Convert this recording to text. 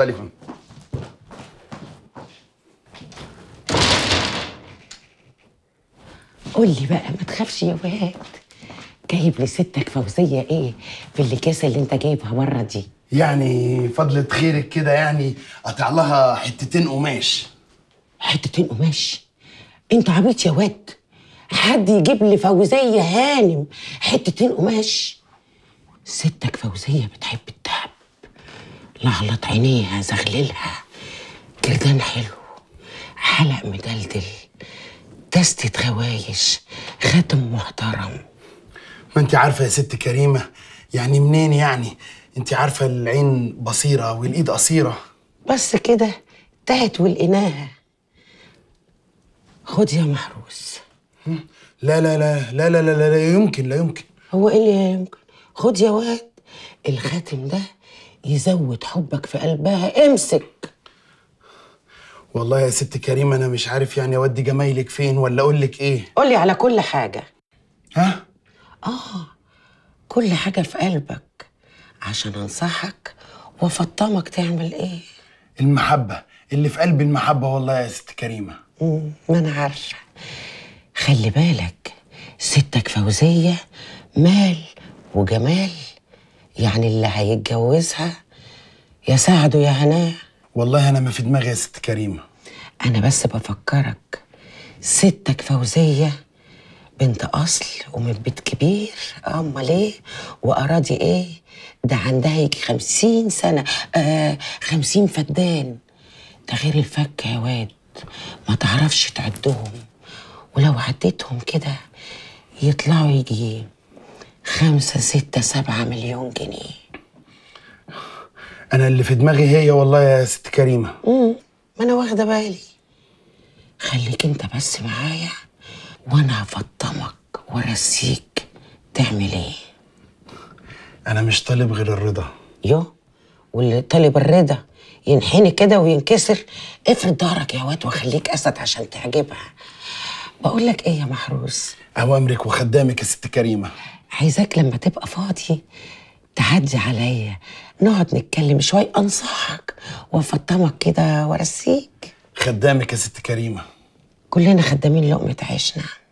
مختلفة قول لي بقى ما تخافش يا واد جايب لستك فوزية ايه في الكاسة اللي انت جايبها مرة دي يعني فضلة خيرك كده يعني قطع لها حتتين قماش حتتين قماش انت عبيط يا واد حد يجيب لي فوزية هانم حتتين قماش ستك فوزية بتحب الدهب لغلط عينيها زغللها كردان حلو حلق مدلدل دستة غوايش خاتم محترم ما انت عارفة يا ست كريمة يعني منين يعني انت عارفة العين بصيرة والايد قصيرة بس كده انتهت ولقيناها خد يا محروس لا لا لا لا لا لا لا يمكن لا يمكن هو ايه اللي يمكن خد يا واد الخاتم ده يزود حبك في قلبها امسك والله يا ست كريمه انا مش عارف يعني اودي جمايلك فين ولا اقول لك ايه قولي على كل حاجه ها اه كل حاجه في قلبك عشان انصحك وافطمك تعمل ايه المحبه اللي في قلبي المحبه والله يا ست كريمه ما انا عارفه خلي بالك ستك فوزيه مال وجمال يعني اللي هيتجوزها يا سعد ويا هناء والله انا ما في دماغي يا ست كريمه انا بس بفكرك ستك فوزيه بنت اصل ومن بيت كبير امال ايه واراضي ايه ده عندها يجي خمسين سنه آه خمسين فدان ده غير الفك يا واد ما تعرفش تعدهم ولو عديتهم كده يطلعوا يجي خمسة ستة سبعة مليون جنيه أنا اللي في دماغي هي والله يا ست كريمة امم ما أنا واخدة بالي خليك أنت بس معايا وأنا هفطمك وأرسيك تعمل إيه أنا مش طالب غير الرضا يو واللي طالب الرضا ينحني كده وينكسر افرد ظهرك يا واد وخليك اسد عشان تعجبها بقول لك ايه يا محروس اوامرك وخدامك يا ست كريمه عايزاك لما تبقى فاضي تعدي عليا نقعد نتكلم شوي أنصحك وأفطمك كده وأرسيك خدامك يا ست كريمة كلنا خدامين لقمة عيشنا